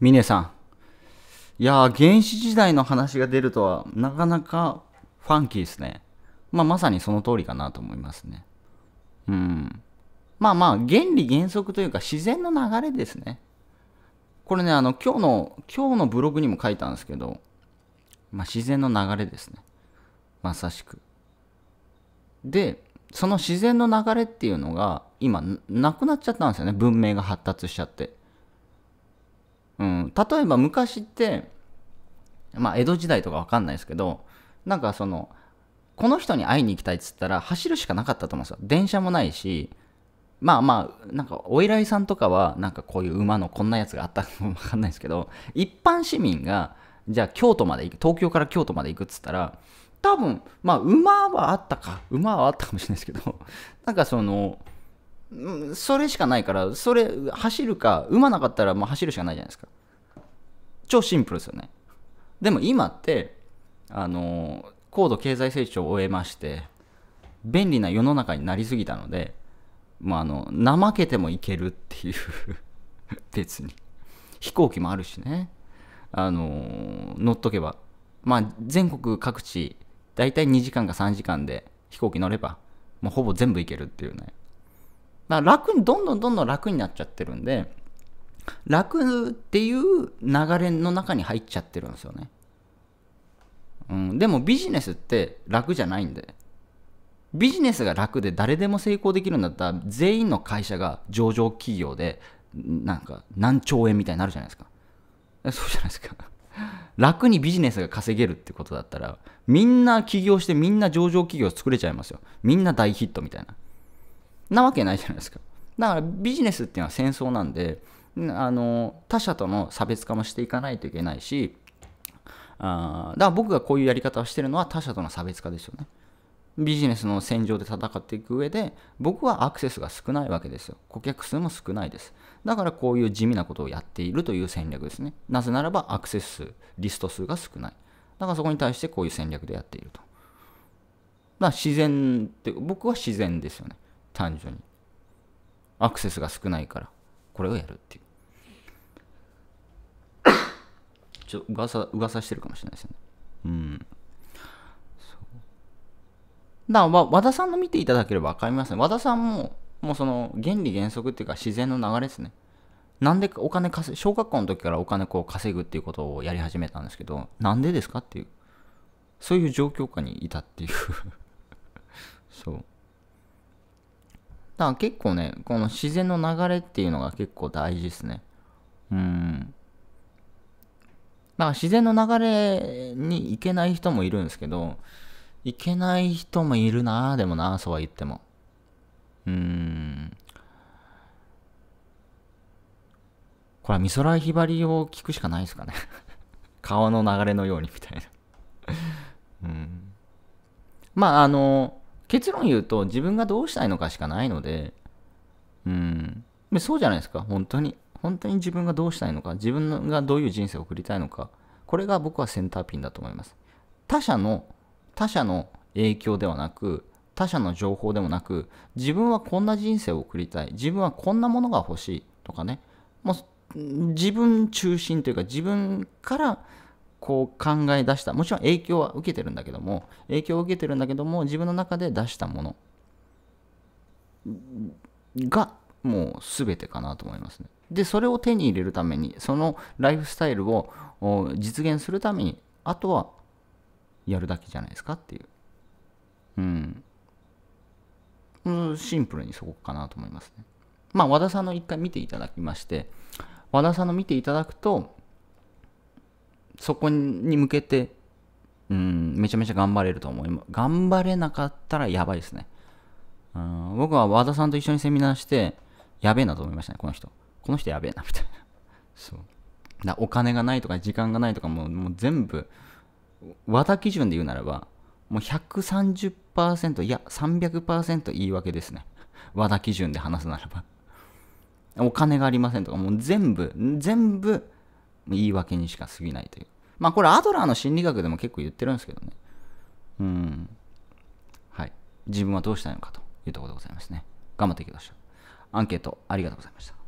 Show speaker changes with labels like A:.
A: ミネさん。いやー、原始時代の話が出るとは、なかなかファンキーですね。まあ、まさにその通りかなと思いますね。うん。まあまあ、原理原則というか自然の流れですね。これね、あの、今日の、今日のブログにも書いたんですけど、まあ、自然の流れですね。まさしく。で、その自然の流れっていうのが、今、なくなっちゃったんですよね。文明が発達しちゃって。うん、例えば昔って、まあ、江戸時代とかわかんないですけど、なんかその、この人に会いに行きたいっつったら走るしかなかったと思うんですよ。電車もないし、まあまあ、なんかお依頼さんとかは、なんかこういう馬のこんなやつがあったかもわかんないですけど、一般市民が、じゃあ京都まで行く、東京から京都まで行くっつったら、多分、まあ馬はあったか、馬はあったかもしれないですけど、なんかその、それしかないからそれ走るか馬なかったらもう走るしかないじゃないですか超シンプルですよねでも今ってあの高度経済成長を終えまして便利な世の中になりすぎたのでまああの怠けてもいけるっていう別に飛行機もあるしねあの乗っとけばまあ全国各地大体2時間か3時間で飛行機乗ればもうほぼ全部行けるっていうねまあ、楽に、どんどんどんどん楽になっちゃってるんで、楽っていう流れの中に入っちゃってるんですよね。うん、でもビジネスって楽じゃないんで。ビジネスが楽で誰でも成功できるんだったら全員の会社が上場企業でなんか何兆円みたいになるじゃないですか。そうじゃないですか。楽にビジネスが稼げるってことだったらみんな起業してみんな上場企業作れちゃいますよ。みんな大ヒットみたいな。なわけないじゃないですか。だからビジネスっていうのは戦争なんで、あの他者との差別化もしていかないといけないし、あだから僕がこういうやり方をしてるのは他者との差別化ですよね。ビジネスの戦場で戦っていく上で、僕はアクセスが少ないわけですよ。顧客数も少ないです。だからこういう地味なことをやっているという戦略ですね。なぜならばアクセス数、リスト数が少ない。だからそこに対してこういう戦略でやっていると。まら自然って、僕は自然ですよね。単純にアクセスが少ないからこれをやるっていう ちょっと噂噂してるかもしれないですねうんそうだから和田さんの見ていただければ分かりますね和田さんももうその原理原則っていうか自然の流れですねなんでお金稼小学校の時からお金こう稼ぐっていうことをやり始めたんですけどなんでですかっていうそういう状況下にいたっていう そうだから結構ね、この自然の流れっていうのが結構大事ですね。うん。だから自然の流れに行けない人もいるんですけど、行けない人もいるなぁ、でもなぁ、そうは言っても。うーん。これは美空ひばりを聞くしかないですかね。川の流れのようにみたいなうん。まあ、あの、結論言うと自分がどうしたいのかしかないので、うん。そうじゃないですか、本当に。本当に自分がどうしたいのか、自分がどういう人生を送りたいのか、これが僕はセンターピンだと思います。他者の、他者の影響ではなく、他者の情報でもなく、自分はこんな人生を送りたい、自分はこんなものが欲しいとかね、もう自分中心というか自分からこう考え出したもちろん影響は受けてるんだけども影響を受けてるんだけども自分の中で出したものがもう全てかなと思いますね。でそれを手に入れるためにそのライフスタイルを実現するためにあとはやるだけじゃないですかっていう。うん。シンプルにそこかなと思いますね。まあ和田さんの一回見ていただきまして和田さんの見ていただくとそこに向けて、うん、めちゃめちゃ頑張れると思います。頑張れなかったらやばいですね。うん、僕は和田さんと一緒にセミナーして、やべえなと思いましたね、この人。この人やべえな、みたいな。そう。だお金がないとか、時間がないとかも、もう全部、和田基準で言うならば、もう130%、いや、300%言い訳ですね。和田基準で話すならば。お金がありませんとか、もう全部、全部、言い訳にしか過ぎないという。まあこれアドラーの心理学でも結構言ってるんですけどね。うん。はい。自分はどうしたいのかというところでございますね。頑張っていきましょう。アンケートありがとうございました。